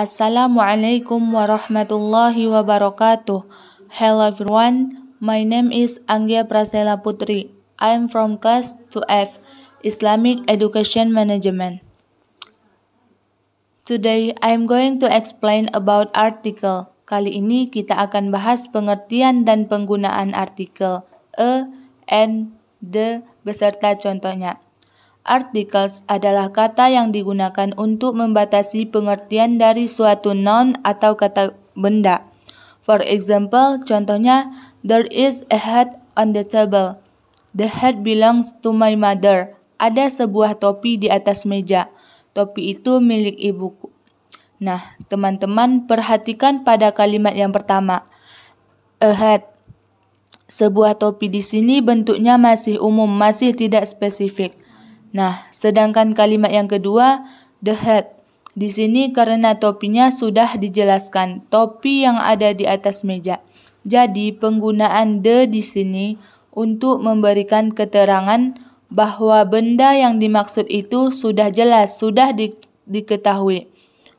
Assalamualaikum warahmatullahi wabarakatuh. Hello everyone, my name is Anggia Prasela Putri. I am from class 2F, Islamic Education Management. Today, I am going to explain about article. Kali ini kita akan bahas pengertian dan penggunaan artikel a, e, and, the, beserta contohnya. Articles adalah kata yang digunakan untuk membatasi pengertian dari suatu noun atau kata benda. For example, contohnya, there is a hat on the table. The hat belongs to my mother. Ada sebuah topi di atas meja. Topi itu milik ibuku. Nah, teman-teman perhatikan pada kalimat yang pertama. A hat. Sebuah topi di sini bentuknya masih umum, masih tidak spesifik. Nah, sedangkan kalimat yang kedua, the hat. Di sini karena topinya sudah dijelaskan, topi yang ada di atas meja. Jadi, penggunaan the di sini untuk memberikan keterangan bahwa benda yang dimaksud itu sudah jelas, sudah di, diketahui.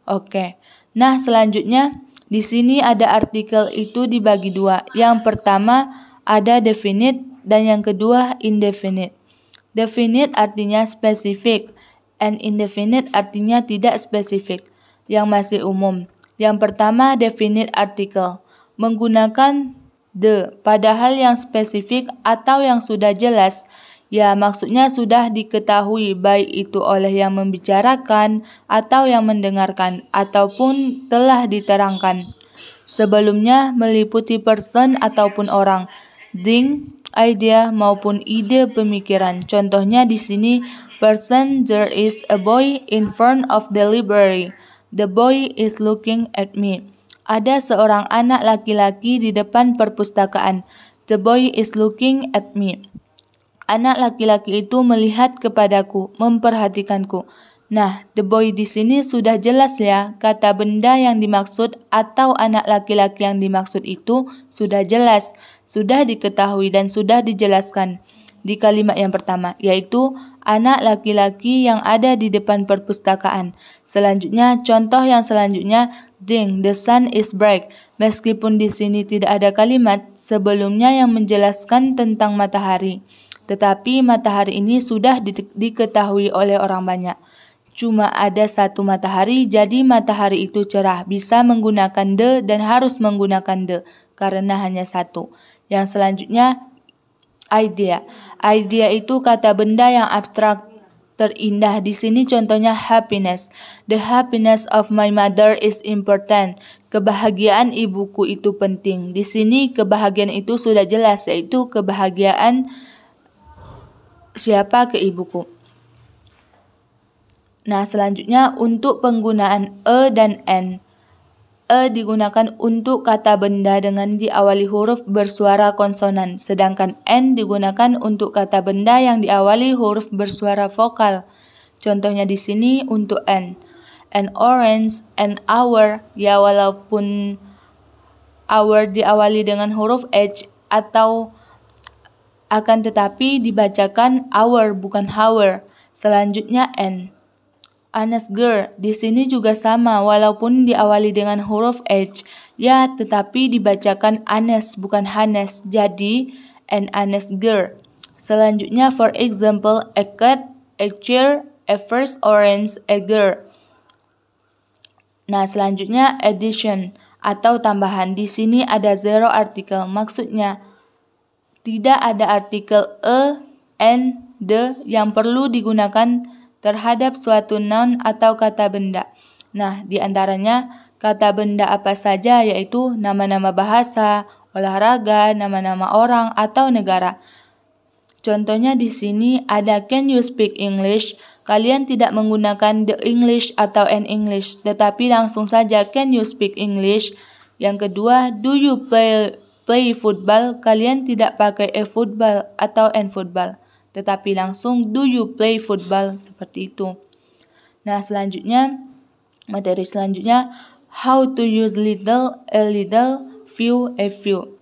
Oke. Nah, selanjutnya di sini ada artikel itu dibagi dua. Yang pertama ada definite dan yang kedua indefinite. Definite artinya spesifik, and indefinite artinya tidak spesifik, yang masih umum. Yang pertama, definite article, menggunakan the padahal yang spesifik atau yang sudah jelas, ya maksudnya sudah diketahui baik itu oleh yang membicarakan atau yang mendengarkan ataupun telah diterangkan. Sebelumnya meliputi person ataupun orang ding, idea maupun ide pemikiran. Contohnya di sini person there is a boy in front of the library. The boy is looking at me. Ada seorang anak laki-laki di depan perpustakaan. The boy is looking at me. Anak laki-laki itu melihat kepadaku, memperhatikanku. Nah, the boy di sini sudah jelas ya, kata benda yang dimaksud atau anak laki-laki yang dimaksud itu sudah jelas, sudah diketahui dan sudah dijelaskan di kalimat yang pertama, yaitu anak laki-laki yang ada di depan perpustakaan. Selanjutnya, contoh yang selanjutnya, Ding, the sun is bright. Meskipun di sini tidak ada kalimat sebelumnya yang menjelaskan tentang matahari, tetapi matahari ini sudah di diketahui oleh orang banyak cuma ada satu matahari, jadi matahari itu cerah, bisa menggunakan the dan harus menggunakan the karena hanya satu. Yang selanjutnya idea. Idea itu kata benda yang abstrak terindah. Di sini contohnya happiness. The happiness of my mother is important. Kebahagiaan ibuku itu penting. Di sini kebahagiaan itu sudah jelas yaitu kebahagiaan siapa ke ibuku. Nah, selanjutnya untuk penggunaan e dan n. E digunakan untuk kata benda dengan diawali huruf bersuara konsonan, sedangkan n digunakan untuk kata benda yang diawali huruf bersuara vokal. Contohnya di sini untuk n. An orange, an hour, ya walaupun hour diawali dengan huruf h atau akan tetapi dibacakan hour bukan hour. Selanjutnya n girl, di sini juga sama walaupun diawali dengan huruf H. Ya, tetapi dibacakan Anes bukan Hanes. Jadi, an girl. Selanjutnya, for example, a cat, a chair, a first orange, a girl. Nah, selanjutnya addition atau tambahan. Di sini ada zero artikel. Maksudnya, tidak ada artikel a, e, n, the yang perlu digunakan terhadap suatu noun atau kata benda. Nah, di antaranya kata benda apa saja yaitu nama-nama bahasa, olahraga, nama-nama orang atau negara. Contohnya di sini ada can you speak English? Kalian tidak menggunakan the English atau an English, tetapi langsung saja can you speak English? Yang kedua, do you play play football? Kalian tidak pakai a football atau an football tetapi langsung do you play football seperti itu. Nah, selanjutnya materi selanjutnya how to use little a little few a few.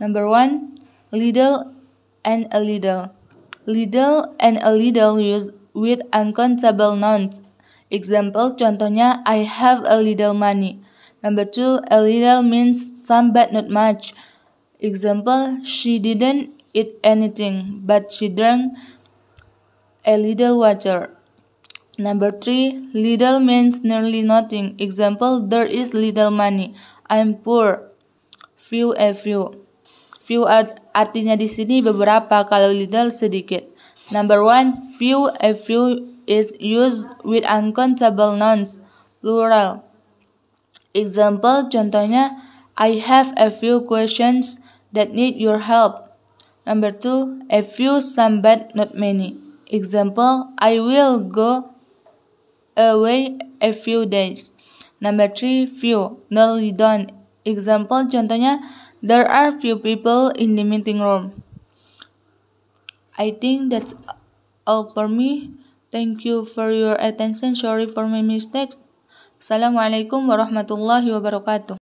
Number one, little and a little. Little and a little use with uncountable nouns. Example, contohnya, I have a little money. Number two, a little means some but not much. Example, she didn't eat anything, but she drank a little water. Number three, little means nearly nothing. Example, there is little money. I'm poor. Few a few. Few art, artinya di sini beberapa, kalau little sedikit. Number one, few a few is used with uncountable nouns, plural. Example, contohnya, I have a few questions that need your help. Number two, a few, some but not many. Example, I will go away a few days. Number three, few. No, you don't. Example, contohnya, there are few people in the meeting room. I think that's all for me. Thank you for your attention. Sorry for my mistakes. Assalamualaikum warahmatullahi wabarakatuh.